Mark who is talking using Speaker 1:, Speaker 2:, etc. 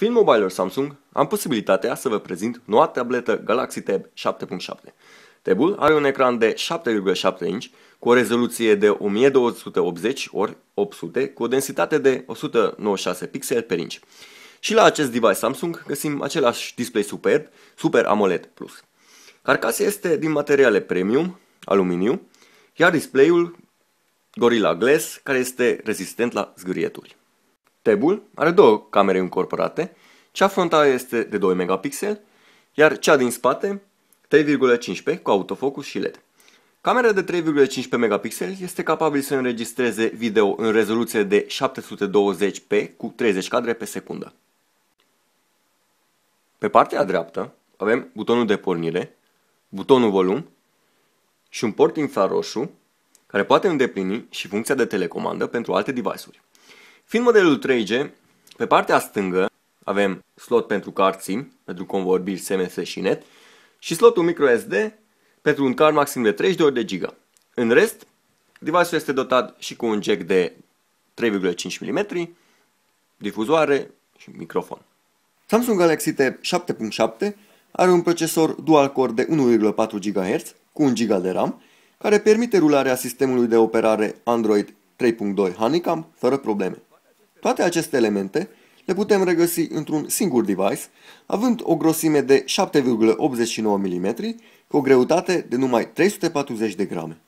Speaker 1: Fiind mobile Samsung, am posibilitatea să vă prezint noua tabletă Galaxy Tab 7.7. Tabul are un ecran de 7.7 inch cu o rezoluție de 1280 x 800 cu o densitate de 196 pixel per inch. Și la acest device Samsung găsim același display superb, Super AMOLED Plus. Carcasa este din materiale premium, aluminiu, iar display-ul Gorilla Glass, care este rezistent la zgârieturi. Tabul are două camere incorporate. cea frontală este de 2 megapixel, iar cea din spate 3,15 cu autofocus și LED. Camera de 3,5 megapixel este capabil să înregistreze video în rezoluție de 720p cu 30 cadre pe secundă. Pe partea dreaptă avem butonul de pornire, butonul volum și un port infraroșu care poate îndeplini și funcția de telecomandă pentru alte device-uri. Fiind modelul 3G, pe partea stângă avem slot pentru card SIM, pentru convorbiri SMS și net, și slotul microSD pentru un card maxim de 32 de giga. În rest, device-ul este dotat și cu un jack de 3,5 mm, difuzoare și microfon. Samsung Galaxy Tab 77 are un procesor dual-core de 1,4 GHz cu 1 GB de RAM, care permite rularea sistemului de operare Android 3.2 Honeycomb fără probleme. Toate aceste elemente le putem regăsi într-un singur device, având o grosime de 7,89 mm cu o greutate de numai 340 de grame.